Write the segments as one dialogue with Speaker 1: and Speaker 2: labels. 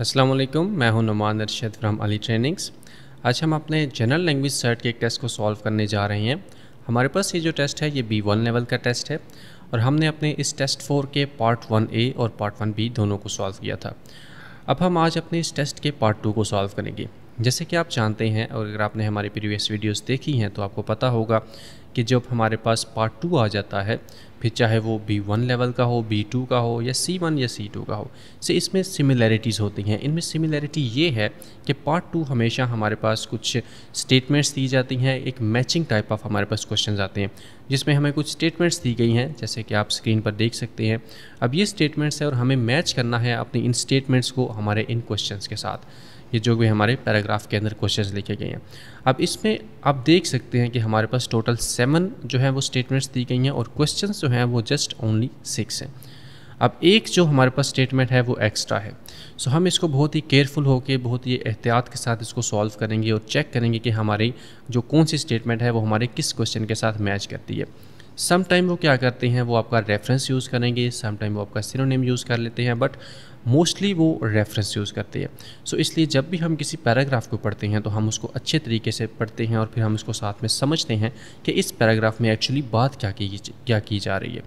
Speaker 1: अस्सलाम वालेकुम मैं हूं नुमान अरशद फ्राम अली ट्रेनिंग्स आज हम अपने जनरल लैंग्वेज सर्ट के एक टेस्ट को सॉल्व करने जा रहे हैं हमारे पास ये जो टेस्ट है ये बी वन लेवल का टेस्ट है और हमने अपने इस टेस्ट फोर के पार्ट वन ए और पार्ट वन बी दोनों को सॉल्व किया था अब हम आज अपने इस टेस्ट के पार्ट टू को सॉल्व करेंगे जैसे कि आप जानते हैं और अगर आपने हमारी प्रीवियस वीडियोस देखी हैं तो आपको पता होगा कि जब हमारे पास पार्ट टू आ जाता है फिर चाहे वो बी वन लेवल का हो बी टू का हो या सी वन या सी टू का हो से इसमें सिमिलैरिटीज़ होती हैं इनमें सिमिलैरिटी ये है कि पार्ट टू हमेशा हमारे पास कुछ स्टेटमेंट्स दी जाती हैं एक मैचिंग टाइप ऑफ हमारे पास क्वेश्चन आते हैं जिसमें हमें कुछ स्टेटमेंट्स दी गई हैं जैसे कि आप स्क्रीन पर देख सकते हैं अब ये स्टेटमेंट्स है और हमें मैच करना है अपने इन स्टेटमेंट्स को हमारे इन क्वेश्चन के साथ ये जो भी हमारे पैराग्राफ के अंदर क्वेश्चन लिखे गए हैं अब इसमें आप देख सकते हैं कि हमारे पास टोटल सेवन जो है वो स्टेटमेंट्स दी गई हैं और क्वेश्चन जो हैं वो जस्ट ओनली सिक्स हैं अब एक जो हमारे पास स्टेटमेंट है वो एक्स्ट्रा है सो हम इसको बहुत ही केयरफुल होकर बहुत ही एहतियात के साथ इसको सॉल्व करेंगे और चेक करेंगे कि हमारी जो कौन सी स्टेटमेंट है वो हमारे किस क्वेश्चन के साथ मैच करती है सम टाइम वो क्या करते हैं वो आपका रेफरेंस यूज़ करेंगे सम टाइम वो आपका सिनोनेम यूज़ कर लेते हैं बट मोस्टली वो रेफरेंस यूज़ करती है सो so, इसलिए जब भी हम किसी पैराग्राफ को पढ़ते हैं तो हम उसको अच्छे तरीके से पढ़ते हैं और फिर हम उसको साथ में समझते हैं कि इस पैराग्राफ में एक्चुअली बात क्या की क्या की जा रही है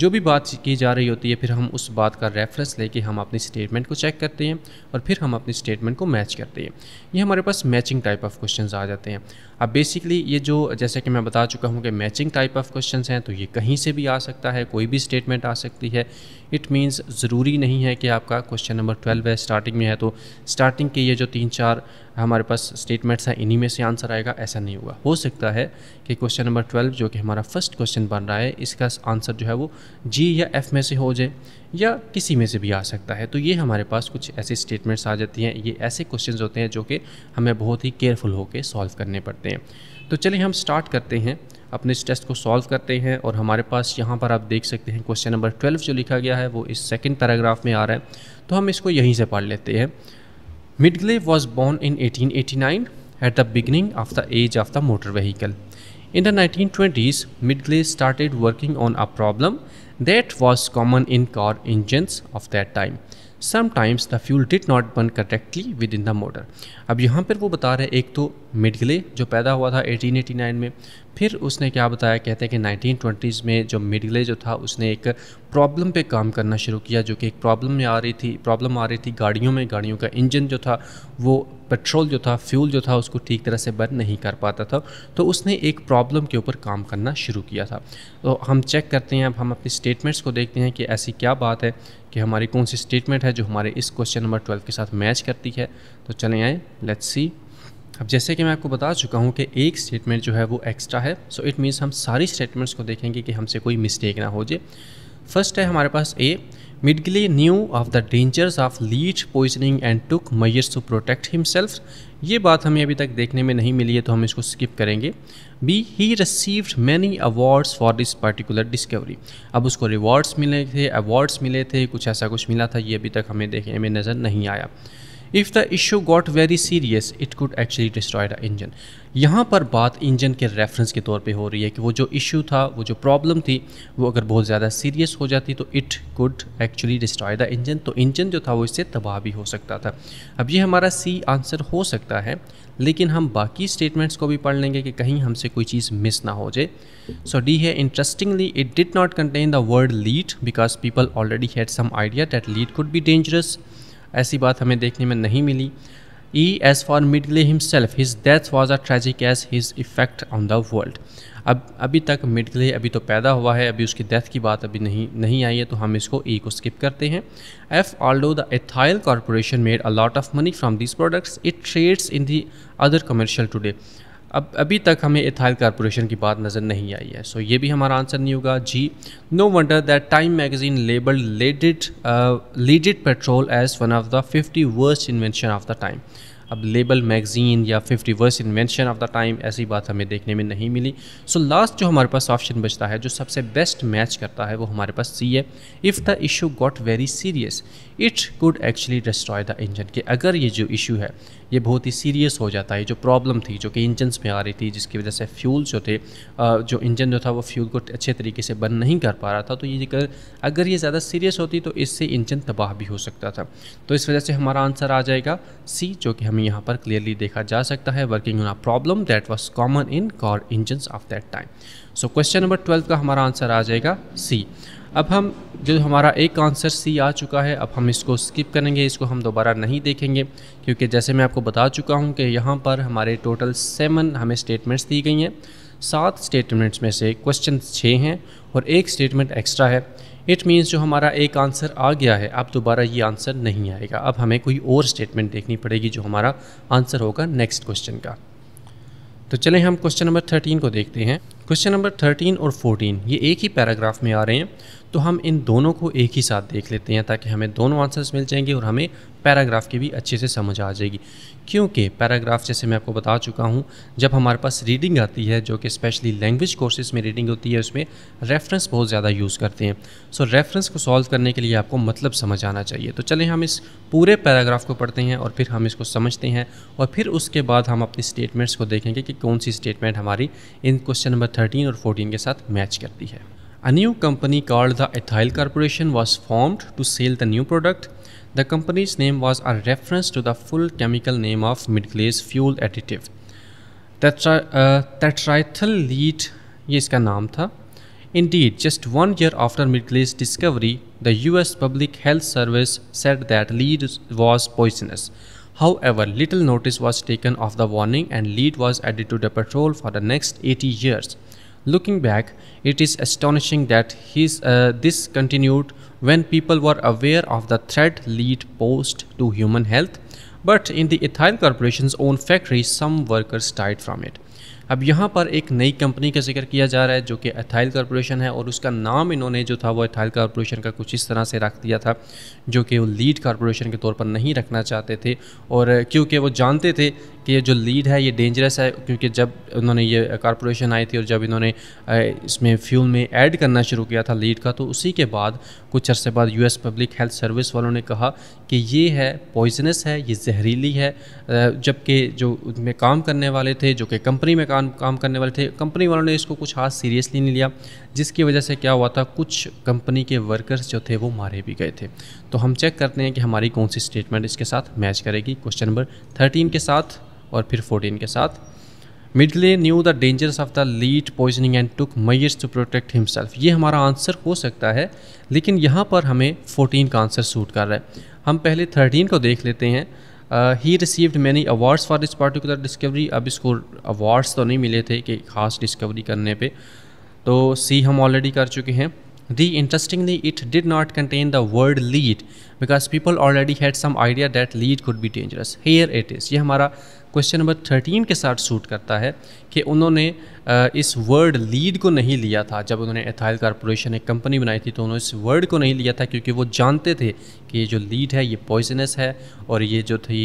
Speaker 1: जो भी बात की जा रही होती है फिर हम उस बात का रेफरेंस लेके हम अपनी स्टेटमेंट को चेक करते हैं और फिर हम अपनी स्टेटमेंट को मैच करते हैं ये हमारे पास मैचिंग टाइप ऑफ क्वेश्चन आ जाते हैं अब बेसिकली ये जो जैसे कि मैं बता चुका हूँ कि मैचिंग टाइप ऑफ क्वेश्चन हैं तो ये कहीं से भी आ सकता है कोई भी स्टेटमेंट आ सकती है इट मीन्स ज़रूरी नहीं है कि आपका क्वेश्चन नंबर ट्वेल्व है स्टार्टिंग में है तो स्टार्टिंग के ये जो तीन चार हमारे पास स्टेटमेंट्स हैं इन्हीं में से आंसर आएगा ऐसा नहीं होगा हो सकता है कि क्वेश्चन नंबर ट्वेल्व जो कि हमारा फर्स्ट क्वेश्चन बन रहा है इसका आंसर जो है वो जी या एफ में से हो जाए या किसी में से भी आ सकता है तो ये हमारे पास कुछ ऐसे स्टेटमेंट्स आ जाती हैं ये ऐसे क्वेश्चन होते हैं जो कि हमें बहुत ही केयरफुल होकर सॉल्व करने पड़ते हैं तो चलिए हम स्टार्ट करते हैं अपने इस टेस्ट को सॉल्व करते हैं और हमारे पास यहाँ पर आप देख सकते हैं क्वेश्चन नंबर ट्वेल्व जो लिखा गया है वो इस सेकंड पैराग्राफ में आ रहा है तो हम इसको यहीं से पढ़ लेते हैं Midgley was born in 1889 at the beginning of the age of the motor vehicle. In the 1920s, Midgley started working on a problem that was common in car engines of that time. Sometimes the fuel did not burn correctly within the motor. अब यहाँ पर वो बता रहे हैं एक तो मिडगले जो पैदा हुआ था 1889 में फिर उसने क्या बताया कहते हैं कि नाइनटीन ट्वेंटीज़ में जो मिडिले जो था उसने एक प्रॉब्लम पे काम करना शुरू किया जो कि एक प्रॉब्लम में आ रही थी प्रॉब्लम आ रही थी गाड़ियों में गाड़ियों का इंजन जो था वो पेट्रोल जो था फ्यूल जो था उसको ठीक तरह से बर्न नहीं कर पाता था तो उसने एक प्रॉब्लम के ऊपर काम करना शुरू किया था तो हम चेक करते हैं अब हम अपनी स्टेटमेंट्स को देखते हैं कि ऐसी क्या बात है कि हमारी कौन सी स्टेटमेंट है जो हमारे इस क्वेश्चन नंबर ट्वेल्व के साथ मैच करती है तो चले आए लेट्स सी अब जैसे कि मैं आपको बता चुका हूँ कि एक स्टेटमेंट जो है वो एक्स्ट्रा है सो इट मीन्स हम सारी स्टेटमेंट्स को देखेंगे कि हमसे कोई मिस्टेक ना हो जाए फर्स्ट है हमारे पास a Midgley knew of the dangers of lead poisoning and took measures to protect himself ये बात हमें अभी तक देखने में नहीं मिली है तो हम इसको स्किप करेंगे B he received many awards for this particular discovery अब उसको रिवॉर्ड्स मिले थे अवार्ड्स मिले थे कुछ ऐसा कुछ मिला था ये अभी तक हमें देखने में नज़र नहीं आया if the issue got very serious it could actually destroy the engine यहाँ पर बात इंजन के रेफरेंस के तौर पे हो रही है कि वो जो इशू था वो जो प्रॉब्लम थी वो अगर बहुत ज़्यादा सीरियस हो जाती तो it could actually destroy the engine तो इंजन जो था वो इससे तबाह भी हो सकता था अब ये हमारा सी आंसर हो सकता है लेकिन हम बाकी स्टेटमेंट्स को भी पढ़ लेंगे कि कहीं हमसे कोई चीज़ मिस ना हो जाए सो डी है interestingly it did not contain the word lead because people already had some idea that lead could be dangerous ऐसी बात हमें देखने में नहीं मिली E as for Midgley himself his death was a tragic as his effect on the world अब अभी तक मिडले अभी तो पैदा हुआ है अभी उसकी डेथ की बात अभी नहीं नहीं आई है तो हम इसको ई e को स्किप करते हैं F although the Ethyl Corporation made a lot of money from this products it trades in the other commercial today अब अभी तक हमें इथाइल कॉरपोरेशन की बात नज़र नहीं आई है सो so, ये भी हमारा आंसर नहीं होगा G no wonder that Time magazine label leaded leaded petrol as one of the fifty worst invention of the time अब लेबल मैगजीन या fifty worst invention of the time ऐसी बात हमें देखने में नहीं मिली सो so, लास्ट जो हमारे पास ऑप्शन बचता है जो सबसे बेस्ट मैच करता है वो हमारे पास सी है if the issue got very serious it could actually destroy the engine कि अगर ये जो इशू है ये बहुत ही सीरियस हो जाता है जो प्रॉब्लम थी जो कि इंजनस में आ रही थी जिसकी वजह से फ्यूल जो थे जो इंजन जो था वो फ्यूल को अच्छे तरीके से बर्न नहीं कर पा रहा था तो ये कर अगर ये ज़्यादा सीरियस होती तो इससे इंजन तबाह भी हो सकता था तो इस वजह से हमारा आंसर आ जाएगा सी जो कि हमें यहाँ पर क्लियरली देखा जा सकता है working on a problem that was common in car engine of that time so question number twelve का हमारा आंसर आ जाएगा सी अब हम जो हमारा एक आंसर सी आ चुका है अब हम इसको स्किप करेंगे इसको हम दोबारा नहीं देखेंगे क्योंकि जैसे मैं आपको बता चुका हूँ कि यहाँ पर हमारे टोटल सेवन हमें स्टेटमेंट्स दी गई हैं सात स्टेटमेंट्स में से क्वेश्चन छः हैं और एक स्टेटमेंट एक्स्ट्रा है इट मीन्स जो हमारा एक आंसर आ गया है अब दोबारा ये आंसर नहीं आएगा अब हमें कोई और स्टेटमेंट देखनी पड़ेगी जो हमारा आंसर होगा नेक्स्ट क्वेश्चन का तो चलें हम क्वेश्चन नंबर थर्टीन को देखते हैं क्वेश्चन नंबर थर्टीन और फोर्टीन ये एक ही पैराग्राफ में आ रहे हैं तो हम इन दोनों को एक ही साथ देख लेते हैं ताकि हमें दोनों आंसर्स मिल जाएंगे और हमें पैराग्राफ की भी अच्छे से समझ आ जाएगी क्योंकि पैराग्राफ जैसे मैं आपको बता चुका हूँ जब हमारे पास रीडिंग आती है जो कि स्पेशली लैंग्वेज कोर्सेज में रीडिंग होती है उसमें रेफरेंस बहुत ज़्यादा यूज़ करते हैं सो रेफरेंस को सॉल्व करने के लिए आपको मतलब समझ आना चाहिए तो चलें हम इस पूरे पैराग्राफ को पढ़ते हैं और फिर हम इसको समझते हैं और फिर उसके बाद हम अपनी स्टेटमेंट्स को देखेंगे कि कौन सी स्टेटमेंट हमारी इन क्वेश्चन नंबर थर्टीन और फोर्टीन के साथ मैच करती है A new company called the Ethyl Corporation was formed to sell the new product. The company's name was a reference to the full chemical name of midglaze fuel additive. Tetraethyl lead ये इसका नाम था Indeed, just one year after midglaze discovery, the US Public Health Service said that lead was poisonous. However, little notice was taken of the warning and lead was added to the patrol for the next 80 years. Looking back, it is astonishing that his, uh, this continued when people were aware of the threat lead posed to human health, but in the ethyl corporation's own factory, some workers died from it. अब यहाँ पर एक नई company का जिक्र किया जा रहा है जो कि एथाइल कॉरपोरेशन है और उसका नाम इन्होंने जो था वो एथाइल कॉरपोरेशन का कुछ इस तरह से रख दिया था जो कि वो लीड कॉरपोरेशन के तौर पर नहीं रखना चाहते थे और क्योंकि वो जानते थे कि ये जो लीड है ये डेंजरस है क्योंकि जब उन्होंने ये कॉरपोरेशन आई थी और जब इन्होंने इसमें फ्यूल में ऐड करना शुरू किया था लीड का तो उसी के बाद कुछ अरसे बाद यू पब्लिक हेल्थ सर्विस वालों ने कहा कि ये है पॉइजनस है ये जहरीली है जबकि जो उनमें काम करने वाले थे जो कि कंपनी कंपनी में काम काम करने वाले थे कंपनी वालों ने इसको कुछ हाथ सीरियसली नहीं लिया जिसकी वजह से क्या हुआ था कुछ कंपनी के वर्कर्स जो थे वो मारे भी गए थे तो हम चेक करते हैं कि हमारी कौन सी स्टेटमेंट इसके साथ मैच करेगी क्वेश्चन नंबर थर्टीन के साथ और फिर फोर्टीन के साथ Midgley knew the dangers of the lead poisoning and took measures to protect himself ये हमारा आंसर हो सकता है लेकिन यहाँ पर हमें 14 का आंसर सूट कर रहा है हम पहले 13 को देख लेते हैं ही received many awards for this particular discovery अब इसको अवार्ड्स तो नहीं मिले थे कि खास डिस्कवरी करने पे तो सी हम ऑलरेडी कर चुके हैं D interestingly it did not contain the word lead because people already had some idea that lead could be dangerous here it is ये हमारा क्वेश्चन नंबर थर्टीन के साथ सूट करता है कि उन्होंने इस वर्ड लीड को नहीं लिया था जब उन्होंने एथाइल कॉरपोरेशन एक कंपनी बनाई थी तो उन्होंने इस वर्ड को नहीं लिया था क्योंकि वो जानते थे कि ये जो लीड है ये पॉइजनस है और ये जो थी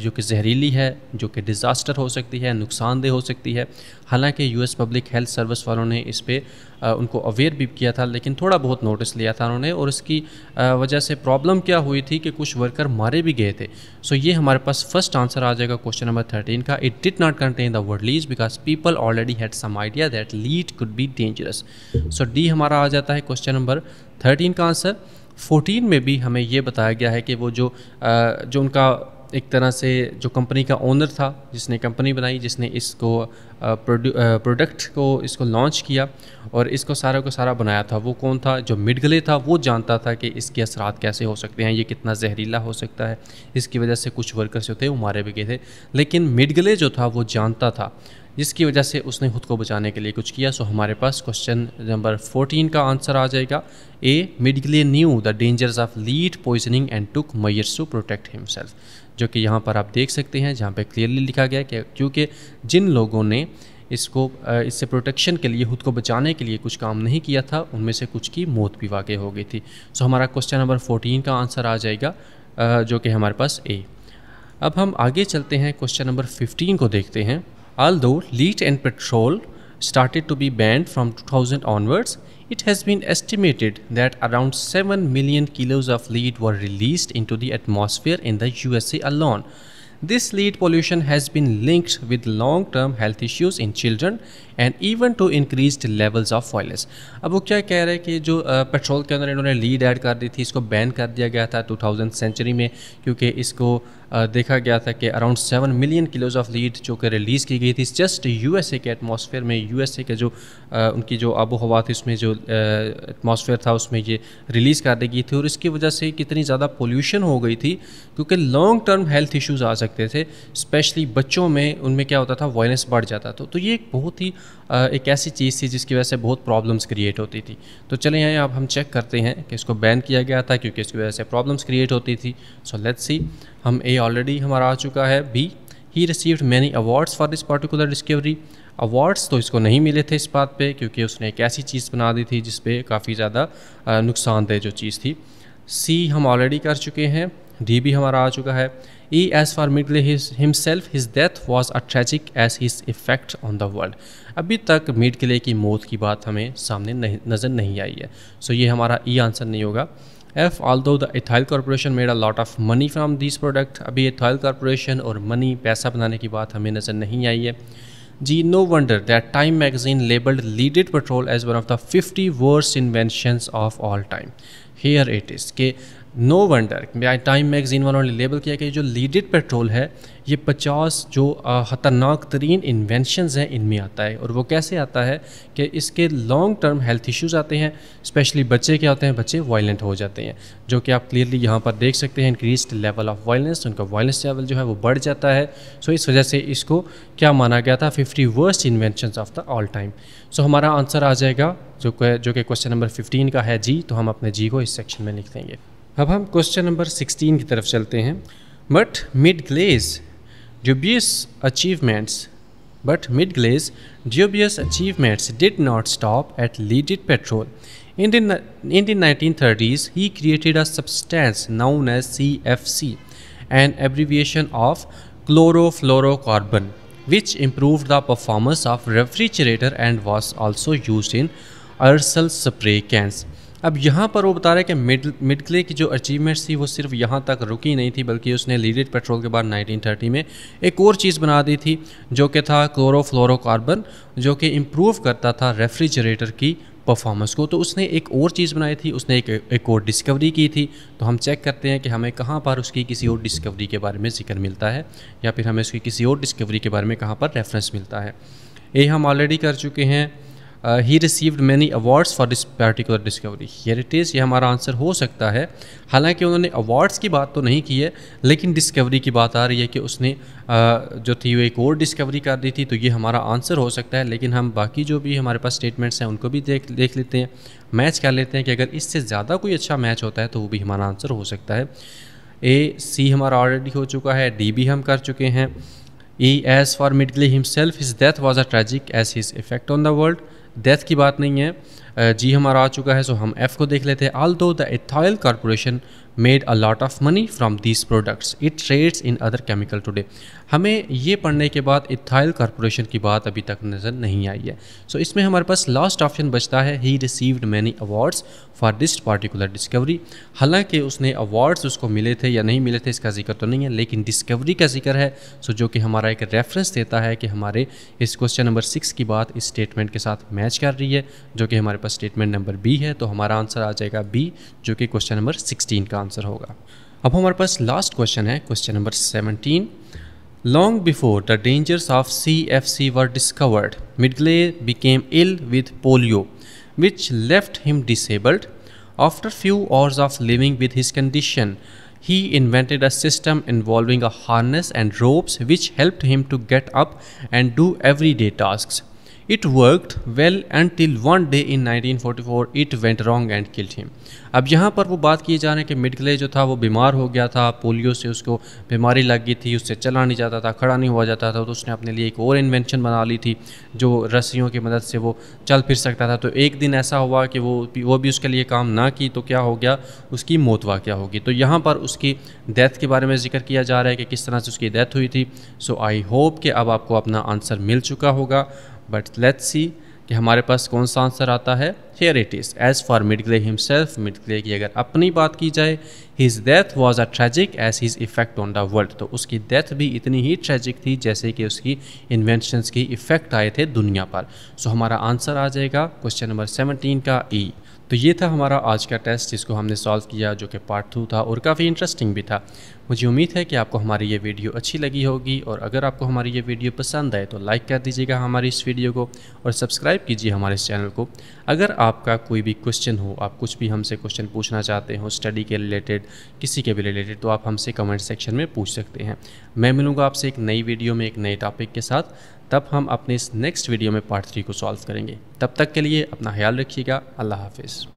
Speaker 1: जो कि जहरीली है जो कि डिज़ास्टर हो सकती है नुकसानदेह हो सकती है हालांकि यूएस पब्लिक हेल्थ सर्विस वालों ने इस पर उनको अवेयर भी किया था लेकिन थोड़ा बहुत नोटिस लिया था उन्होंने और इसकी वजह से प्रॉब्लम क्या हुई थी कि कुछ वर्कर मारे भी गए थे सो ये हमारे पास फर्स्ट आंसर आ जाएगा क्वेश्चन नंबर थर्टीन का it did not contain the word lead because people already had some idea that lead could be dangerous so D हमारा आ जाता है क्वेश्चन नंबर थर्टीन का आंसर फोर्टीन में भी हमें ये बताया गया है कि वो जो जो उनका एक तरह से जो कंपनी का ओनर था जिसने कंपनी बनाई जिसने इसको प्रोडक्ट को इसको लॉन्च किया और इसको सारा को सारा बनाया था वो कौन था जो मिड गले था वो जानता था कि इसके असरात कैसे हो सकते हैं ये कितना जहरीला हो सकता है इसकी वजह से कुछ वर्कर्स जो थे वो मारे भी गए थे लेकिन मिड गले जो था वो जानता था जिसकी वजह से उसने खुद को बचाने के लिए कुछ किया सो हमारे पास क्वेश्चन नंबर फोर्टीन का आंसर आ जाएगा A Midgley knew the dangers of lead poisoning and took measures to protect himself जो कि यहाँ पर आप देख सकते हैं जहाँ पे क्लियरली लिखा गया कि क्योंकि जिन लोगों ने इसको इससे प्रोटेक्शन के लिए खुद को बचाने के लिए कुछ काम नहीं किया था उनमें से कुछ की मौत भी वाक़ हो गई थी सो हमारा क्वेश्चन नंबर फोर्टीन का आंसर आ जाएगा जो कि हमारे पास ए अब हम आगे चलते हैं क्वेश्चन नंबर फिफ्टीन को देखते हैं Although lead and petrol started to be banned from 2000 onwards, it has been estimated that around 7 million kilos of lead were released into the atmosphere in the USA alone. This lead pollution has been linked with long-term health issues in children and even to increased levels of violence. अब वो क्या कह रहे हैं कि जो petrol के अंदर इन्होंने लीड ऐड कर दी थी इसको कर दिया गया था 2000 century में क्योंकि इसको देखा गया था कि around seven million kilos of lead जो कि रिलीज़ की गई थी जस्ट यूएसए के एटमॉस्फेयर में यूएसए के जो आ, उनकी जो आबो हवा थी उसमें जो एटमॉस्फेयर था उसमें ये रिलीज़ कर दी गई थी और इसकी वजह से कितनी ज़्यादा पोल्यूशन हो गई थी क्योंकि लॉन्ग टर्म हेल्थ इशूज़ आ सकते थे स्पेशली बच्चों में उनमें क्या होता था वायलेंस बढ़ जाता था तो ये एक बहुत ही आ, एक ऐसी चीज़ थी जिसकी वजह से बहुत प्रॉब्लम्स क्रिएट होती थी तो चले आए अब हम चेक करते हैं कि इसको बैन किया गया था क्योंकि इसकी वजह से प्रॉब्लम्स क्रिएट होती थी सो लेट्स सी हम ए ऑलरेडी हमारा आ चुका है B he received many awards for this particular discovery awards तो इसको नहीं मिले थे इस बात पे क्योंकि उसने एक ऐसी चीज़ बना दी थी जिसपे काफ़ी ज़्यादा नुकसानदेह जो चीज़ थी सी हम ऑलरेडी कर चुके हैं डी भी हमारा आ चुका है E as for Midgley himself his death was a tragic as his effect on the world अभी तक मिड की मौत की बात हमें सामने नहीं नज़र नहीं आई है सो so ये हमारा ई e आंसर नहीं होगा F. Although the Ethyl Corporation made a lot of money from these product अभी Ethyl Corporation और money पैसा बनाने की बात हमें नज़र नहीं आई है G no wonder that Time magazine labelled leaded petrol as one of the fifty worst inventions of all time here it is के नो वंडर टाइम मैगज़ीन वालों ने लेबल किया कि जो लीडेड पेट्रोल है ये 50 जो ख़तरनाक तरीन इन्वेंशनस हैं इनमें आता है और वो कैसे आता है कि इसके लॉन्ग टर्म हेल्थ इश्यूज़ आते हैं स्पेशली बच्चे क्या होते हैं बच्चे वायलेंट हो जाते हैं जो कि आप क्लियरली यहाँ पर देख सकते हैं इंक्रीज लेवल ऑफ वायलेंस उनका वायलेंस लेवल जो है वो बढ़ जाता है सो इस वजह से इसको क्या माना गया था fifty worst invention of the all time so हमारा आंसर आ जाएगा जो जो कि क्वेश्चन नंबर फिफ्टीन का है जी तो हम अपने जी को इस सेक्शन में लिख देंगे अब हम क्वेश्चन नंबर सिक्सटीन की तरफ चलते हैं but Midgley's dubious achievements but Midgley's dubious achievements did not stop at leaded petrol in the nineteen thirties he created a substance known as C F C and abbreviation of chlorofluorocarbon which improve the performance of refrigerator and was also use in aerosol spray cans अब यहाँ पर वो बता रहे हैं कि mid मिडक्ले की जो अचीवमेंट्स थी वो सिर्फ यहाँ तक रुकी नहीं थी बल्कि उसने लीडेड पेट्रोल के बाद 1930 में एक और चीज़ बना दी थी जो कि था क्लोरोफ्लोरोकार्बन जो कि इम्प्रूव करता था रेफ्रिजरेटर की परफॉर्मेंस को तो उसने एक और चीज़ बनाई थी उसने एक एक और डिस्कवरी की थी तो हम चेक करते हैं कि हमें कहाँ पर उसकी किसी और डिस्कवरी के बारे में जिक्र मिलता है या फिर हमें उसकी किसी और डिस्कवरी के बारे में कहाँ पर रेफरेंस मिलता है ये हम ऑलरेडी कर चुके हैं ही received many awards for this particular discovery here it is ये हमारा आंसर हो सकता है हालांकि उन्होंने अवार्ड्स की बात तो नहीं की है लेकिन डिस्कवरी की बात आ रही है कि उसने uh, जो थी वो एक और डिस्कवरी कर दी थी तो ये हमारा आंसर हो सकता है लेकिन हम बाकी जो भी हमारे पास स्टेटमेंट्स हैं उनको भी देख देख लेते हैं मैच कर लेते हैं कि अगर इससे ज़्यादा कोई अच्छा मैच होता है तो वो भी हमारा आंसर हो सकता है ए सी हमारा ऑलरेडी हो चुका है डी भी हम कर चुके हैं E as for Midgley himself, his death was as tragic as his effect on the world. Death की बात नहीं है जी हमारा आ चुका है सो हम एफ़ को देख लेते हैं although the Ethyl Corporation made a lot of money from these products it trades in other chemical today हमें ये पढ़ने के बाद इथाइल कॉरपोरेशन की बात अभी तक नज़र नहीं आई है सो so, इसमें हमारे पास लास्ट ऑप्शन बचता है he received many awards for this particular discovery हालांकि उसने अवार्ड्स उसको मिले थे या नहीं मिले थे इसका जिक्र तो नहीं है लेकिन डिस्कवरी का जिक्र है सो जो कि हमारा एक रेफरेंस देता है कि हमारे इस क्वेश्चन नंबर सिक्स की बात इस स्टेटमेंट के साथ मैच कर रही है जो कि हमारे पास स्टेटमेंट नंबर बी है तो हमारा आंसर आ जाएगा बी जो कि क्वेश्चन नंबर सिक्सटीन का आंसर होगा अब हमारे पास लास्ट क्वेश्चन है question number seventeen long before the dangers of C F C were discovered Midgley became ill with polio which left him disabled after few hours of living with his condition he invented a system involving a harness and ropes which help him to get up and do every day task it It well and till one day in 1944 it went wrong and killed him अब यहाँ पर वो बात किए जा रहे हैं कि मिडगले जो था वो बीमार हो गया था पोलियो से उसको बीमारी लग गई थी उससे चला नहीं जाता था खड़ा नहीं हुआ जाता था तो उसने अपने लिए एक और इन्वेंशन बना ली थी जो रस्सियों की मदद से वो चल फिर सकता था तो एक दिन ऐसा हुआ कि वो वो भी उसके लिए काम ना की तो क्या हो गया उसकी मौत वाक़ होगी तो यहाँ पर उसकी डेथ के बारे में जिक्र किया जा रहा है कि किस तरह से उसकी डेथ हुई थी सो आई होप कि अब आपको अपना आंसर मिल चुका होगा बट लेट्स सी कि हमारे पास कौन सा आंसर आता है here it is as for Midgley himself Midgley की अगर अपनी बात की जाए his death was a tragic as his effect on the world तो उसकी डेथ भी इतनी ही ट्रेजिक थी जैसे कि उसकी इन्वेंशंस की इफेक्ट आए थे दुनिया पर सो so, हमारा आंसर आ जाएगा क्वेश्चन नंबर सेवनटीन का ई e. तो ये था हमारा आज का टेस्ट जिसको हमने सॉल्व किया जो कि पार्ट टू था और काफ़ी इंटरेस्टिंग भी था मुझे उम्मीद है कि आपको हमारी ये वीडियो अच्छी लगी होगी और अगर आपको हमारी ये वीडियो पसंद आए तो लाइक कर दीजिएगा हमारी इस वीडियो को और सब्सक्राइब कीजिए हमारे चैनल को अगर आपका कोई भी क्वेश्चन हो आप कुछ भी हमसे क्वेश्चन पूछना चाहते हो स्टडी के रिलेटेड किसी के भी रिलेटेड तो आप हमसे कमेंट सेक्शन में पूछ सकते हैं मैं मिलूँगा आपसे एक नई वीडियो में एक नए टॉपिक के साथ तब हम अपने इस नेक्स्ट वीडियो में पार्ट थ्री को सॉल्व करेंगे तब तक के लिए अपना ख्याल रखिएगा अल्लाह हाफिज़